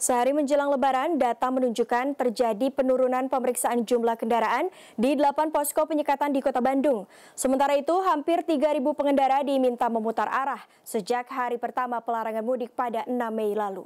Sehari menjelang lebaran, data menunjukkan terjadi penurunan pemeriksaan jumlah kendaraan di 8 posko penyekatan di kota Bandung. Sementara itu, hampir 3.000 pengendara diminta memutar arah sejak hari pertama pelarangan mudik pada 6 Mei lalu.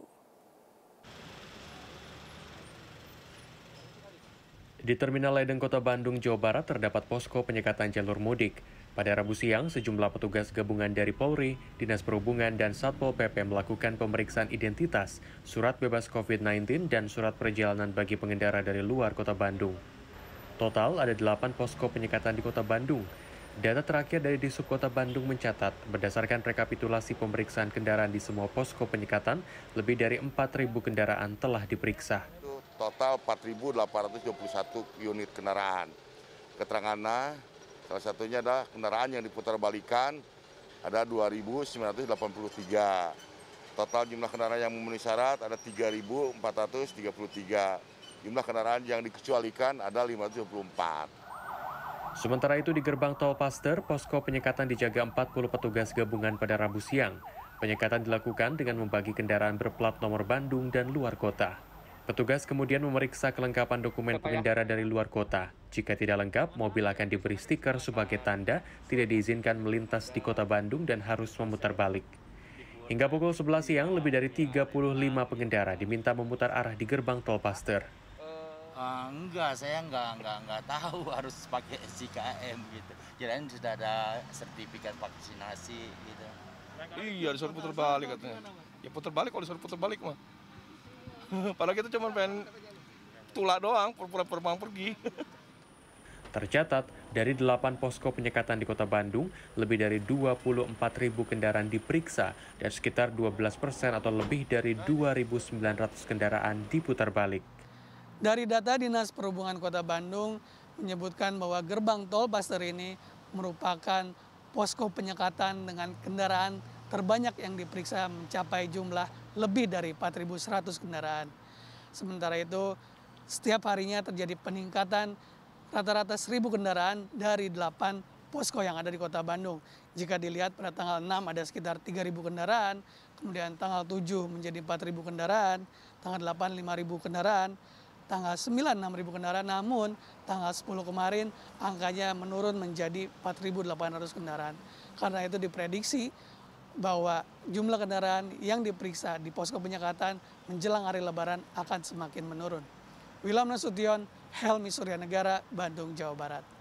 Di Terminal Ledeng Kota Bandung, Jawa Barat terdapat posko penyekatan jalur mudik. Pada Rabu siang, sejumlah petugas gabungan dari Polri, Dinas Perhubungan, dan Satpol PP melakukan pemeriksaan identitas, surat bebas COVID-19, dan surat perjalanan bagi pengendara dari luar kota Bandung. Total ada delapan posko penyekatan di kota Bandung. Data terakhir dari Disub Kota Bandung mencatat, berdasarkan rekapitulasi pemeriksaan kendaraan di semua posko penyekatan, lebih dari 4.000 kendaraan telah diperiksa total 4.821 unit kendaraan. Keterangannya salah satunya adalah kendaraan yang diputar balikan ada 2.983. Total jumlah kendaraan yang memenuhi syarat ada 3.433. Jumlah kendaraan yang dikecualikan ada 574. Sementara itu di gerbang tol Paster, posko penyekatan dijaga 40 petugas gabungan pada Rabu siang. Penyekatan dilakukan dengan membagi kendaraan berplat nomor Bandung dan luar kota. Petugas kemudian memeriksa kelengkapan dokumen ya? pengendara dari luar kota. Jika tidak lengkap, mobil akan diberi stiker sebagai tanda tidak diizinkan melintas di kota Bandung dan harus memutar balik. Hingga pukul 11 siang, lebih dari 35 pengendara diminta memutar arah di gerbang tol Paster. Uh, eh, ah, enggak, saya enggak, enggak, enggak tahu harus pakai SIKM gitu. Kirain sudah ada sertifikat vaksinasi gitu. Iya, disuruh putar balik katanya. Ya putar balik kalau disuruh putar balik mah. Padahal kita cuma pengen tula doang, perempuan pergi. Tercatat, dari 8 posko penyekatan di kota Bandung, lebih dari 24 ribu kendaraan diperiksa dan sekitar 12 persen atau lebih dari 2.900 kendaraan diputar balik. Dari data Dinas Perhubungan Kota Bandung menyebutkan bahwa gerbang tol Paster ini merupakan posko penyekatan dengan kendaraan terbanyak yang diperiksa mencapai jumlah lebih dari 4.100 kendaraan. Sementara itu, setiap harinya terjadi peningkatan rata-rata 1.000 kendaraan dari 8 posko yang ada di kota Bandung. Jika dilihat pada tanggal 6 ada sekitar 3.000 kendaraan, kemudian tanggal 7 menjadi 4.000 kendaraan, tanggal 8 5.000 kendaraan, tanggal 9 6.000 kendaraan, namun tanggal 10 kemarin angkanya menurun menjadi 4.800 kendaraan. Karena itu diprediksi bahwa jumlah kendaraan yang diperiksa di posko penyekatan menjelang hari lebaran akan semakin menurun. Wilam Nasution, Helmi Suryanegara, Bandung, Jawa Barat.